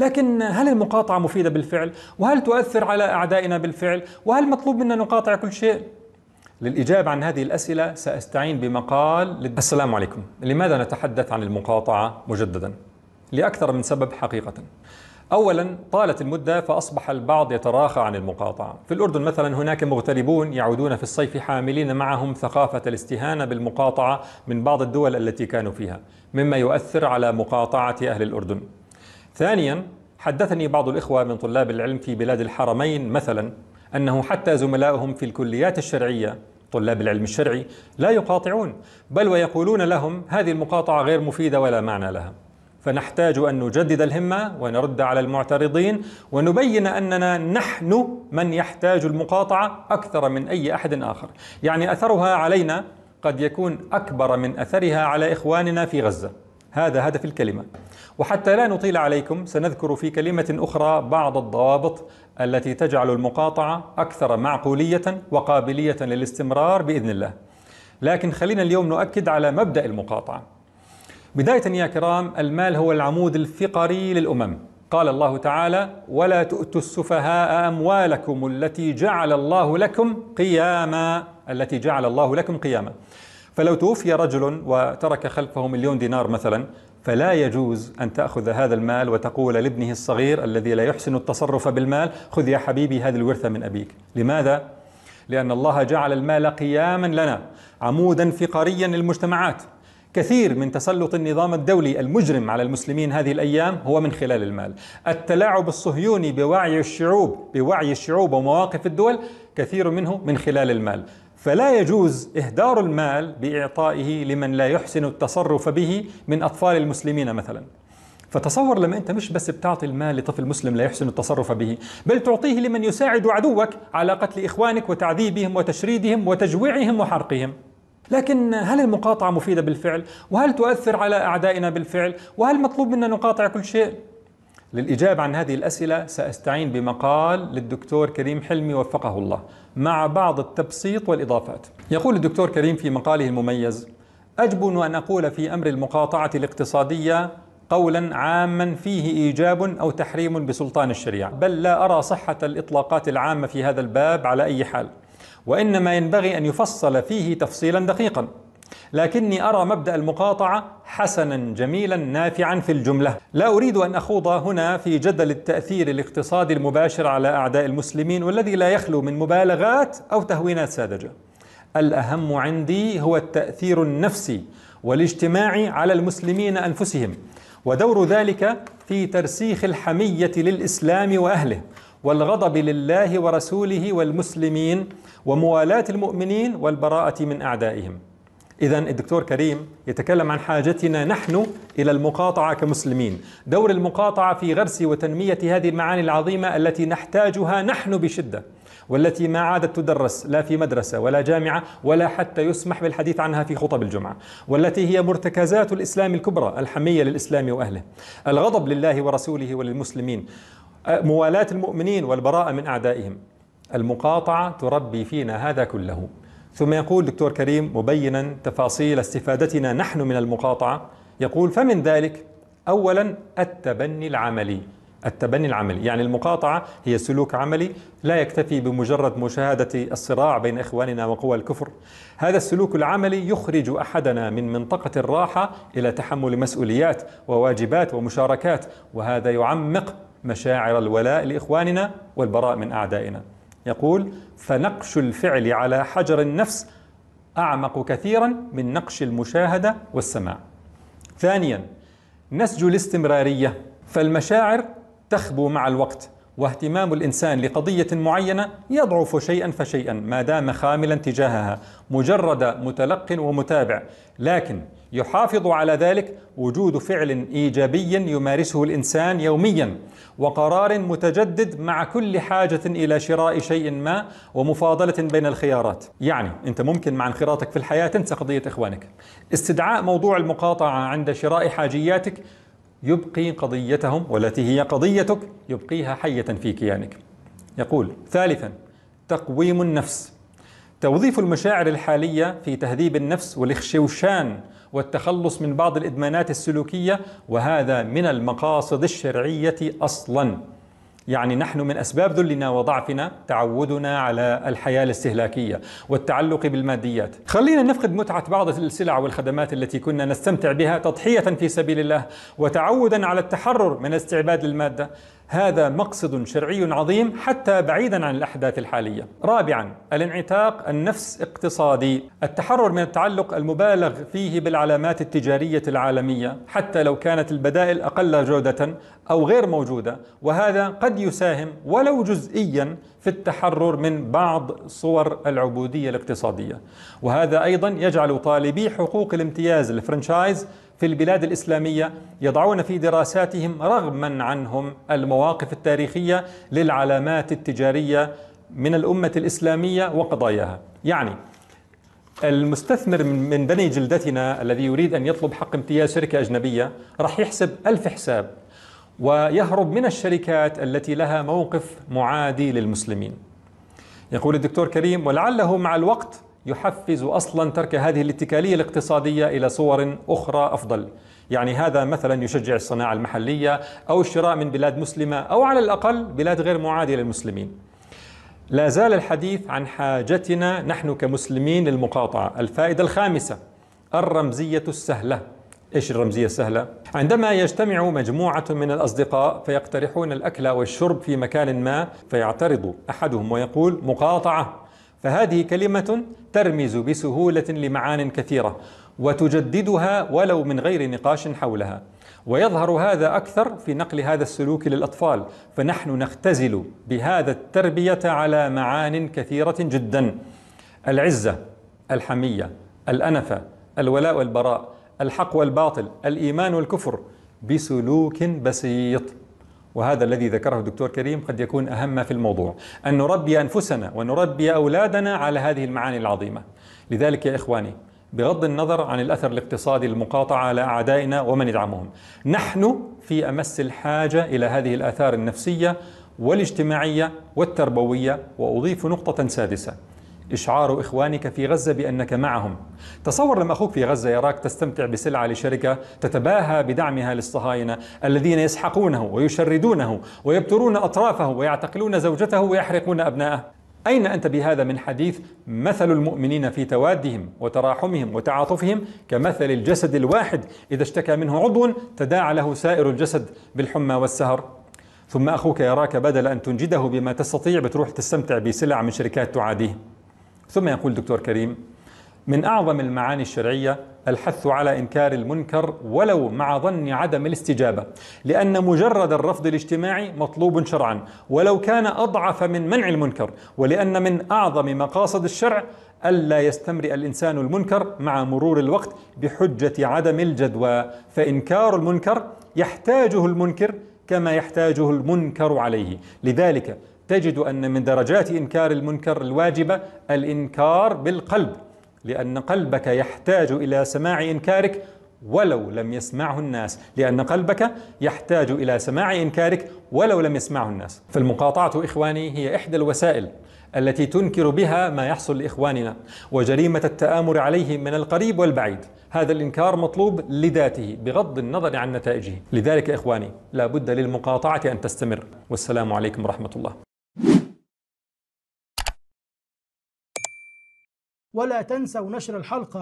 لكن هل المقاطعة مفيدة بالفعل؟ وهل تؤثر على أعدائنا بالفعل؟ وهل مطلوب منا نقاطع كل شيء؟ للإجابة عن هذه الأسئلة سأستعين بمقال للد... السلام عليكم لماذا نتحدث عن المقاطعة مجددا؟ لأكثر من سبب حقيقة أولا طالت المدة فأصبح البعض يتراخى عن المقاطعة في الأردن مثلا هناك مغتربون يعودون في الصيف حاملين معهم ثقافة الاستهانة بالمقاطعة من بعض الدول التي كانوا فيها مما يؤثر على مقاطعة أهل الأردن ثانيا حدثني بعض الإخوة من طلاب العلم في بلاد الحرمين مثلا أنه حتى زملائهم في الكليات الشرعية طلاب العلم الشرعي لا يقاطعون بل ويقولون لهم هذه المقاطعة غير مفيدة ولا معنى لها فنحتاج أن نجدد الهمة ونرد على المعترضين ونبين أننا نحن من يحتاج المقاطعة أكثر من أي أحد آخر يعني أثرها علينا قد يكون أكبر من أثرها على إخواننا في غزة هذا هدف الكلمة وحتى لا نطيل عليكم سنذكر في كلمة أخرى بعض الضوابط التي تجعل المقاطعة أكثر معقولية وقابلية للاستمرار بإذن الله لكن خلينا اليوم نؤكد على مبدأ المقاطعة بداية يا كرام المال هو العمود الفقري للأمم قال الله تعالى ولا تؤتوا السفهاء أموالكم التي جعل الله لكم قياما التي جعل الله لكم قياما فلو توفي رجل وترك خلفه مليون دينار مثلا فلا يجوز أن تأخذ هذا المال وتقول لابنه الصغير الذي لا يحسن التصرف بالمال خذ يا حبيبي هذه الورثة من أبيك لماذا؟ لأن الله جعل المال قياما لنا عمودا فقريا للمجتمعات كثير من تسلط النظام الدولي المجرم على المسلمين هذه الايام هو من خلال المال. التلاعب الصهيوني بوعي الشعوب بوعي الشعوب ومواقف الدول كثير منه من خلال المال. فلا يجوز إهدار المال بإعطائه لمن لا يحسن التصرف به من أطفال المسلمين مثلا فتصور لما أنت مش بس بتعطي المال لطفل مسلم لا يحسن التصرف به بل تعطيه لمن يساعد عدوك على قتل إخوانك وتعذيبهم وتشريدهم وتجويعهم وحرقهم لكن هل المقاطعة مفيدة بالفعل؟ وهل تؤثر على أعدائنا بالفعل؟ وهل مطلوب منا نقاطع كل شيء؟ للإجابة عن هذه الأسئلة سأستعين بمقال للدكتور كريم حلمي وفقه الله مع بعض التبسيط والإضافات يقول الدكتور كريم في مقاله المميز أجبن أن أقول في أمر المقاطعة الاقتصادية قولا عاما فيه ايجاب او تحريم بسلطان الشريعه، بل لا ارى صحه الاطلاقات العامه في هذا الباب على اي حال، وانما ينبغي ان يفصل فيه تفصيلا دقيقا، لكني أرى مبدأ المقاطعة حسنا جميلا نافعا في الجملة لا أريد أن أخوض هنا في جدل التأثير الاقتصادي المباشر على أعداء المسلمين والذي لا يخلو من مبالغات أو تهوينات ساذجة الأهم عندي هو التأثير النفسي والاجتماعي على المسلمين أنفسهم ودور ذلك في ترسيخ الحمية للإسلام وأهله والغضب لله ورسوله والمسلمين وموالاة المؤمنين والبراءة من أعدائهم إذا الدكتور كريم يتكلم عن حاجتنا نحن إلى المقاطعة كمسلمين، دور المقاطعة في غرس وتنمية هذه المعاني العظيمة التي نحتاجها نحن بشدة، والتي ما عادت تدرس لا في مدرسة ولا جامعة ولا حتى يسمح بالحديث عنها في خطب الجمعة، والتي هي مرتكزات الإسلام الكبرى الحمية للإسلام وأهله، الغضب لله ورسوله وللمسلمين، أه، موالاة المؤمنين والبراءة من أعدائهم. المقاطعة تربي فينا هذا كله. ثم يقول دكتور كريم مبينا تفاصيل استفادتنا نحن من المقاطعة يقول فمن ذلك أولا التبني العملي التبني العملي يعني المقاطعة هي سلوك عملي لا يكتفي بمجرد مشاهدة الصراع بين إخواننا وقوى الكفر هذا السلوك العملي يخرج أحدنا من منطقة الراحة إلى تحمل مسؤوليات وواجبات ومشاركات وهذا يعمق مشاعر الولاء لإخواننا والبراء من أعدائنا يقول فنقش الفعل على حجر النفس أعمق كثيرا من نقش المشاهدة والسماع ثانيا نسج الاستمرارية فالمشاعر تخبو مع الوقت واهتمام الإنسان لقضية معينة يضعف شيئا فشيئا ما دام خاملا تجاهها مجرد متلق ومتابع لكن يحافظ على ذلك وجود فعل إيجابي يمارسه الإنسان يوميا وقرار متجدد مع كل حاجة إلى شراء شيء ما ومفاضلة بين الخيارات يعني أنت ممكن مع انخراطك في الحياة تنسى قضية إخوانك استدعاء موضوع المقاطعة عند شراء حاجياتك يبقي قضيتهم والتي هي قضيتك يبقيها حية في كيانك يقول ثالثا تقويم النفس توظيف المشاعر الحالية في تهذيب النفس والاخشوشان والتخلص من بعض الإدمانات السلوكية وهذا من المقاصد الشرعية أصلاً يعني نحن من اسباب ذلنا وضعفنا تعودنا على الحياه الاستهلاكيه والتعلق بالماديات. خلينا نفقد متعه بعض السلع والخدمات التي كنا نستمتع بها تضحيه في سبيل الله وتعودا على التحرر من استعباد الماده هذا مقصد شرعي عظيم حتى بعيدا عن الأحداث الحالية رابعا الانعتاق النفس اقتصادي التحرر من التعلق المبالغ فيه بالعلامات التجارية العالمية حتى لو كانت البدائل أقل جودة أو غير موجودة وهذا قد يساهم ولو جزئيا في التحرر من بعض صور العبودية الاقتصادية وهذا أيضا يجعل طالبي حقوق الامتياز الفرنشايز في البلاد الإسلامية يضعون في دراساتهم رغما عنهم المواقف التاريخية للعلامات التجارية من الأمة الإسلامية وقضاياها يعني المستثمر من بني جلدتنا الذي يريد أن يطلب حق امتياز شركة أجنبية راح يحسب ألف حساب ويهرب من الشركات التي لها موقف معادي للمسلمين يقول الدكتور كريم ولعله مع الوقت يحفز اصلا ترك هذه الاتكاليه الاقتصاديه الى صور اخرى افضل. يعني هذا مثلا يشجع الصناعه المحليه او الشراء من بلاد مسلمه او على الاقل بلاد غير معاديه للمسلمين. لا زال الحديث عن حاجتنا نحن كمسلمين للمقاطعه، الفائده الخامسه الرمزيه السهله. ايش الرمزيه السهله؟ عندما يجتمع مجموعه من الاصدقاء فيقترحون الاكل والشرب في مكان ما فيعترض احدهم ويقول مقاطعه فهذه كلمة ترمز بسهولة لمعان كثيرة وتجددها ولو من غير نقاش حولها ويظهر هذا أكثر في نقل هذا السلوك للأطفال فنحن نختزل بهذا التربية على معان كثيرة جدا العزة الحمية الأنفة الولاء والبراء الحق والباطل الإيمان والكفر بسلوك بسيط وهذا الذي ذكره الدكتور كريم قد يكون أهم في الموضوع أن نربي أنفسنا ونربي أولادنا على هذه المعاني العظيمة لذلك يا إخواني بغض النظر عن الأثر الاقتصادي المقاطعة على أعدائنا ومن يدعمهم نحن في أمس الحاجة إلى هذه الآثار النفسية والاجتماعية والتربوية وأضيف نقطة سادسة إشعار إخوانك في غزة بأنك معهم تصور لما أخوك في غزة يراك تستمتع بسلعة لشركة تتباهى بدعمها للصهاينة الذين يسحقونه ويشردونه ويبترون أطرافه ويعتقلون زوجته ويحرقون أبناءه أين أنت بهذا من حديث مثل المؤمنين في توادهم وتراحمهم وتعاطفهم كمثل الجسد الواحد إذا اشتكى منه عضو تداعى له سائر الجسد بالحمى والسهر ثم أخوك يراك بدل أن تنجده بما تستطيع بتروح تستمتع بسلع من شركات تعاديه ثم يقول دكتور كريم من أعظم المعاني الشرعية الحث على إنكار المنكر ولو مع ظن عدم الاستجابة لأن مجرد الرفض الاجتماعي مطلوب شرعا ولو كان أضعف من منع المنكر ولأن من أعظم مقاصد الشرع ألا يستمرئ الإنسان المنكر مع مرور الوقت بحجة عدم الجدوى فإنكار المنكر يحتاجه المنكر كما يحتاجه المنكر عليه لذلك تجد أن من درجات إنكار المنكر الواجبة الإنكار بالقلب لأن قلبك يحتاج إلى سماع إنكارك ولو لم يسمعه الناس لأن قلبك يحتاج إلى سماع إنكارك ولو لم يسمعه الناس فالمقاطعة إخواني هي إحدى الوسائل التي تنكر بها ما يحصل لإخواننا وجريمة التآمر عليهم من القريب والبعيد هذا الإنكار مطلوب لذاته بغض النظر عن نتائجه لذلك إخواني لا بد للمقاطعة أن تستمر والسلام عليكم ورحمة الله ولا تنسوا نشر الحلقة